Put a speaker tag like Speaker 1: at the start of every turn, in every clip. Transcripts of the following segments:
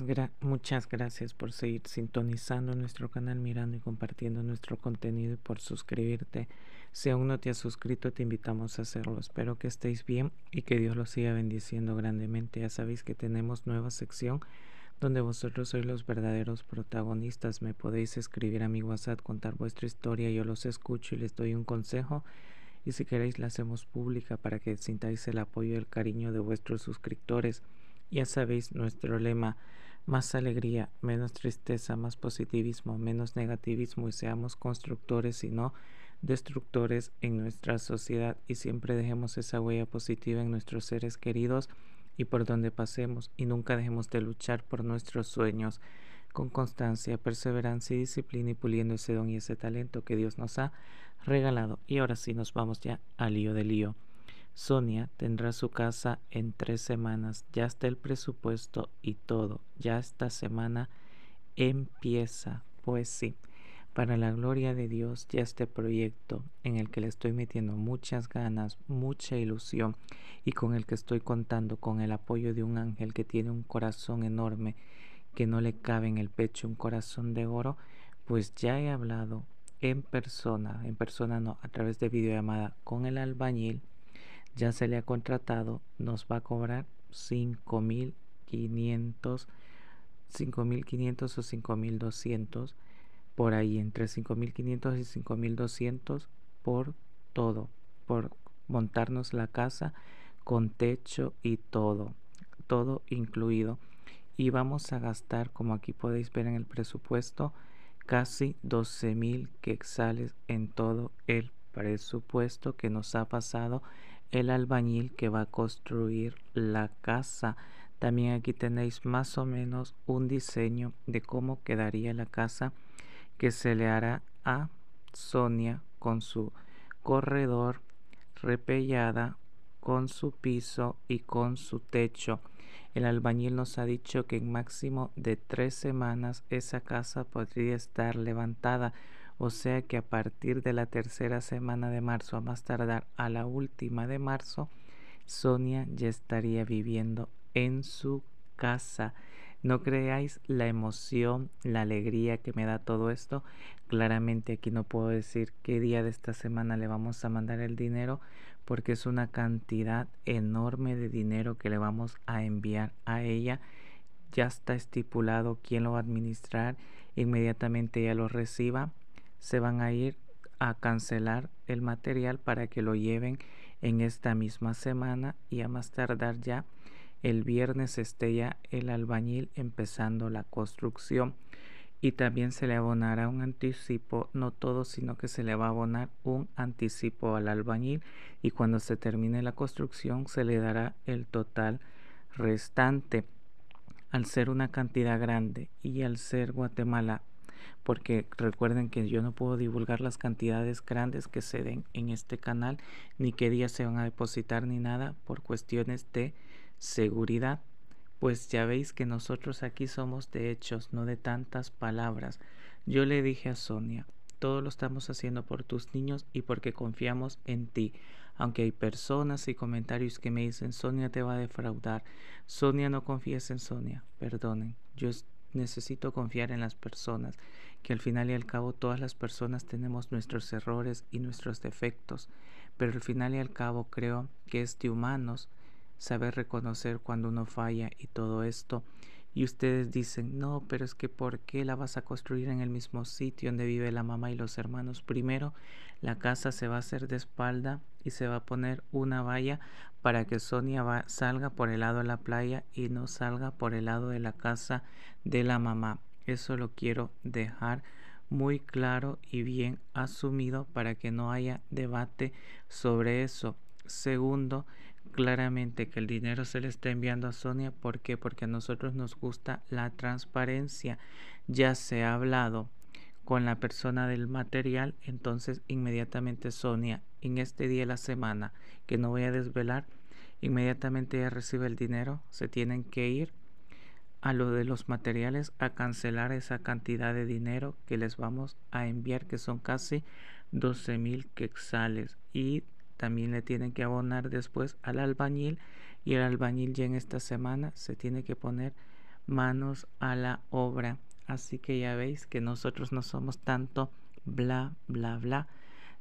Speaker 1: Pues, muchas, gracias por seguir sintonizando nuestro canal, mirando y compartiendo nuestro contenido y por suscribirte. Si aún no te has suscrito, te invitamos a hacerlo. Espero que estéis bien y que Dios los siga bendiciendo grandemente. Ya sabéis que tenemos nueva sección donde vosotros sois los verdaderos protagonistas. Me podéis escribir a mi WhatsApp, contar vuestra historia, yo los escucho y les doy un consejo. Y si queréis la hacemos pública para que sintáis el apoyo y el cariño de vuestros suscriptores. Ya sabéis nuestro lema, más alegría, menos tristeza, más positivismo, menos negativismo y seamos constructores y no destructores en nuestra sociedad y siempre dejemos esa huella positiva en nuestros seres queridos y por donde pasemos y nunca dejemos de luchar por nuestros sueños con constancia, perseverancia y disciplina y puliendo ese don y ese talento que Dios nos ha regalado. Y ahora sí nos vamos ya al lío del lío. Sonia tendrá su casa en tres semanas. Ya está el presupuesto y todo. Ya esta semana empieza. Pues sí, para la gloria de Dios, ya este proyecto en el que le estoy metiendo muchas ganas, mucha ilusión y con el que estoy contando con el apoyo de un ángel que tiene un corazón enorme que no le cabe en el pecho un corazón de oro, pues ya he hablado en persona, en persona no, a través de videollamada con el albañil ya se le ha contratado, nos va a cobrar 5.500 5.500 o 5.200 por ahí entre 5.500 y 5.200 por todo, por montarnos la casa con techo y todo, todo incluido. Y vamos a gastar, como aquí podéis ver en el presupuesto, casi 12.000 quexales en todo el presupuesto que nos ha pasado el albañil que va a construir la casa. También aquí tenéis más o menos un diseño de cómo quedaría la casa que se le hará a Sonia con su corredor, repellada, con su piso y con su techo. El albañil nos ha dicho que en máximo de tres semanas esa casa podría estar levantada o sea que a partir de la tercera semana de marzo, a más tardar a la última de marzo, Sonia ya estaría viviendo en su casa. No creáis la emoción, la alegría que me da todo esto. Claramente aquí no puedo decir qué día de esta semana le vamos a mandar el dinero porque es una cantidad enorme de dinero que le vamos a enviar a ella. Ya está estipulado quién lo va a administrar. Inmediatamente ella lo reciba se van a ir a cancelar el material para que lo lleven en esta misma semana y a más tardar ya el viernes esté ya el albañil empezando la construcción y también se le abonará un anticipo, no todo, sino que se le va a abonar un anticipo al albañil y cuando se termine la construcción se le dará el total restante. Al ser una cantidad grande y al ser Guatemala porque recuerden que yo no puedo divulgar las cantidades grandes que se den en este canal, ni qué días se van a depositar, ni nada, por cuestiones de seguridad. Pues ya veis que nosotros aquí somos de hechos, no de tantas palabras. Yo le dije a Sonia, todo lo estamos haciendo por tus niños y porque confiamos en ti. Aunque hay personas y comentarios que me dicen, Sonia te va a defraudar, Sonia no confíes en Sonia, perdonen, yo estoy necesito confiar en las personas, que al final y al cabo todas las personas tenemos nuestros errores y nuestros defectos, pero al final y al cabo creo que es de humanos saber reconocer cuando uno falla y todo esto. Y ustedes dicen, no, pero es que ¿por qué la vas a construir en el mismo sitio donde vive la mamá y los hermanos? Primero, la casa se va a hacer de espalda y se va a poner una valla para que Sonia salga por el lado de la playa y no salga por el lado de la casa de la mamá. Eso lo quiero dejar muy claro y bien asumido para que no haya debate sobre eso. Segundo, claramente que el dinero se le está enviando a Sonia. ¿Por qué? Porque a nosotros nos gusta la transparencia. Ya se ha hablado con la persona del material, entonces inmediatamente Sonia, en este día de la semana que no voy a desvelar, inmediatamente ella recibe el dinero, se tienen que ir a lo de los materiales a cancelar esa cantidad de dinero que les vamos a enviar, que son casi 12 mil quexales. Y también le tienen que abonar después al albañil y el albañil ya en esta semana se tiene que poner manos a la obra. Así que ya veis que nosotros no somos tanto bla, bla, bla.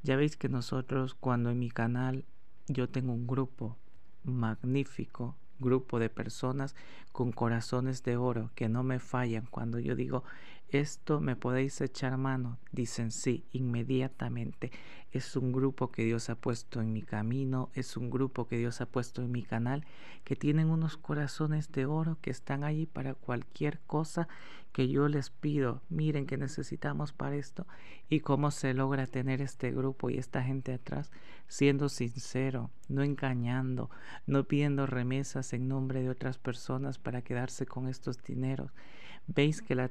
Speaker 1: Ya veis que nosotros cuando en mi canal yo tengo un grupo magnífico, grupo de personas con corazones de oro que no me fallan cuando yo digo esto me podéis echar mano. Dicen sí, inmediatamente. Es un grupo que Dios ha puesto en mi camino, es un grupo que Dios ha puesto en mi canal, que tienen unos corazones de oro que están allí para cualquier cosa que yo les pido. Miren que necesitamos para esto y cómo se logra tener este grupo y esta gente atrás, siendo sincero, no engañando, no pidiendo remesas en nombre de otras personas para quedarse con estos dineros Veis que la,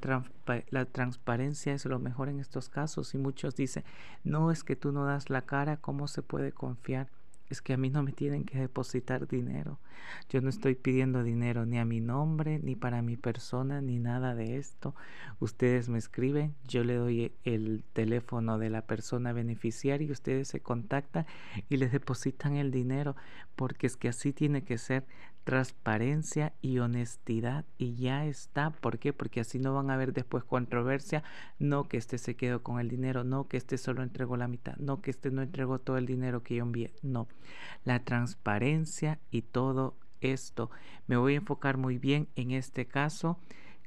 Speaker 1: la transparencia es lo mejor en estos casos y muchos dicen, no es que tú no das la cara, ¿cómo se puede confiar? es que a mí no me tienen que depositar dinero. Yo no estoy pidiendo dinero ni a mi nombre, ni para mi persona, ni nada de esto. Ustedes me escriben, yo le doy el teléfono de la persona beneficiaria y ustedes se contactan y les depositan el dinero, porque es que así tiene que ser transparencia y honestidad y ya está. ¿Por qué? Porque así no van a haber después controversia. No que este se quedó con el dinero, no que este solo entregó la mitad, no que este no entregó todo el dinero que yo envié. No, la transparencia y todo esto. Me voy a enfocar muy bien en este caso.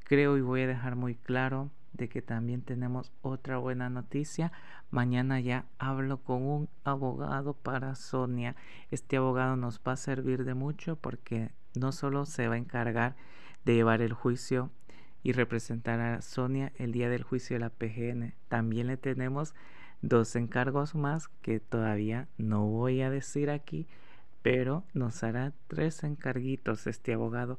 Speaker 1: Creo y voy a dejar muy claro de que también tenemos otra buena noticia. Mañana ya hablo con un abogado para Sonia. Este abogado nos va a servir de mucho porque no solo se va a encargar de llevar el juicio y representar a Sonia el día del juicio de la PGN, también le tenemos dos encargos más que todavía no voy a decir aquí, pero nos hará tres encarguitos este abogado,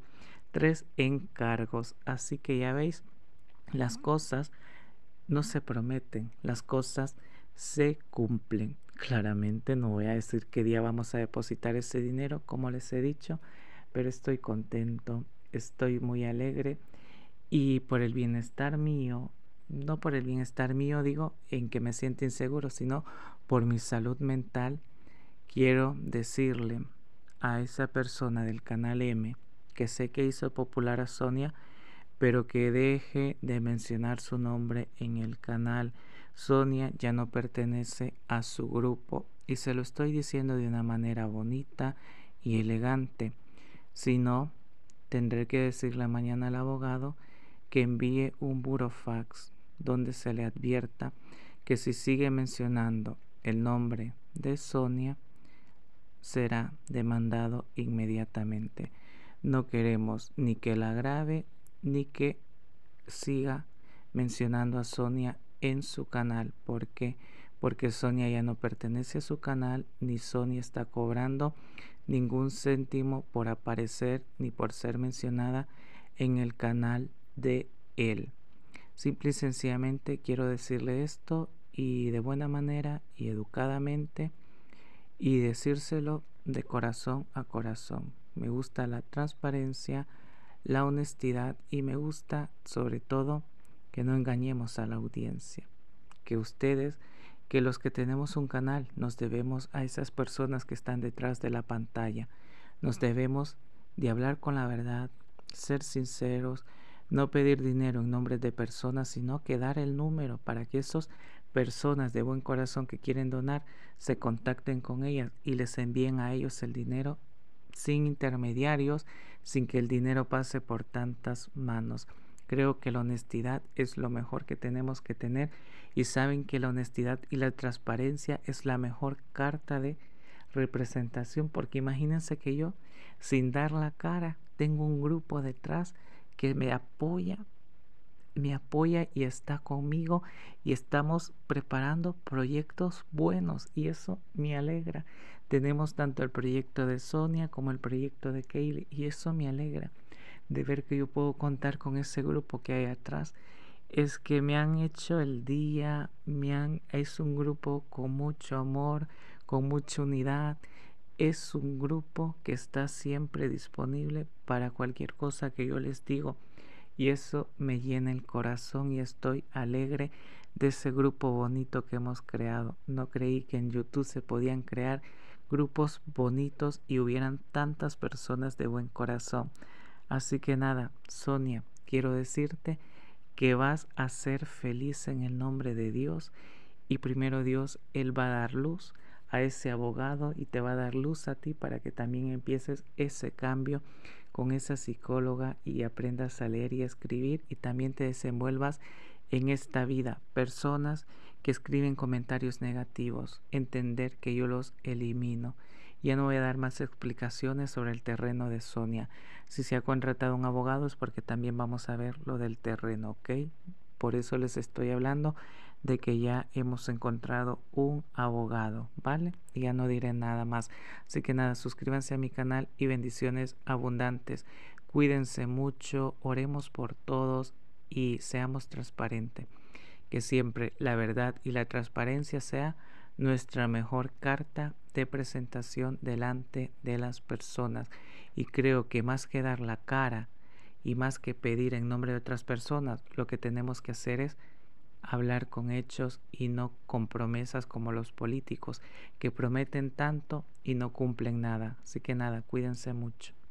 Speaker 1: tres encargos. Así que ya veis, las cosas no se prometen, las cosas se cumplen. Claramente no voy a decir qué día vamos a depositar ese dinero, como les he dicho, pero estoy contento, estoy muy alegre y por el bienestar mío, no por el bienestar mío digo en que me siento inseguro, sino por mi salud mental, quiero decirle a esa persona del canal M que sé que hizo popular a Sonia, pero que deje de mencionar su nombre en el canal. Sonia ya no pertenece a su grupo y se lo estoy diciendo de una manera bonita y elegante. Si no, tendré que decirle mañana al abogado que envíe un burofax donde se le advierta que si sigue mencionando el nombre de Sonia, será demandado inmediatamente. No queremos ni que la agrave ni que siga mencionando a Sonia en su canal. ¿Por Porque Sonia ya no pertenece a su canal, ni Sonia está cobrando ningún céntimo por aparecer ni por ser mencionada en el canal de él. Simple y sencillamente quiero decirle esto y de buena manera y educadamente y decírselo de corazón a corazón. Me gusta la transparencia la honestidad y me gusta sobre todo que no engañemos a la audiencia, que ustedes, que los que tenemos un canal nos debemos a esas personas que están detrás de la pantalla, nos debemos de hablar con la verdad, ser sinceros, no pedir dinero en nombre de personas, sino que dar el número para que esas personas de buen corazón que quieren donar se contacten con ellas y les envíen a ellos el dinero sin intermediarios, sin que el dinero pase por tantas manos. Creo que la honestidad es lo mejor que tenemos que tener y saben que la honestidad y la transparencia es la mejor carta de representación porque imagínense que yo sin dar la cara tengo un grupo detrás que me apoya me apoya y está conmigo y estamos preparando proyectos buenos y eso me alegra tenemos tanto el proyecto de Sonia como el proyecto de Kaylee y eso me alegra de ver que yo puedo contar con ese grupo que hay atrás. Es que me han hecho el día, me han, es un grupo con mucho amor, con mucha unidad. Es un grupo que está siempre disponible para cualquier cosa que yo les digo. Y eso me llena el corazón y estoy alegre de ese grupo bonito que hemos creado. No creí que en YouTube se podían crear grupos bonitos y hubieran tantas personas de buen corazón. Así que nada, Sonia, quiero decirte que vas a ser feliz en el nombre de Dios y primero Dios, Él va a dar luz a ese abogado y te va a dar luz a ti para que también empieces ese cambio con esa psicóloga y aprendas a leer y a escribir y también te desenvuelvas en esta vida. Personas que escriben comentarios negativos, entender que yo los elimino. Ya no voy a dar más explicaciones sobre el terreno de Sonia. Si se ha contratado un abogado es porque también vamos a ver lo del terreno, ¿ok? Por eso les estoy hablando de que ya hemos encontrado un abogado, ¿vale? ya no diré nada más. Así que nada, suscríbanse a mi canal y bendiciones abundantes. Cuídense mucho, oremos por todos y seamos transparentes que siempre la verdad y la transparencia sea nuestra mejor carta de presentación delante de las personas. Y creo que más que dar la cara y más que pedir en nombre de otras personas, lo que tenemos que hacer es hablar con hechos y no con promesas como los políticos, que prometen tanto y no cumplen nada. Así que nada, cuídense mucho.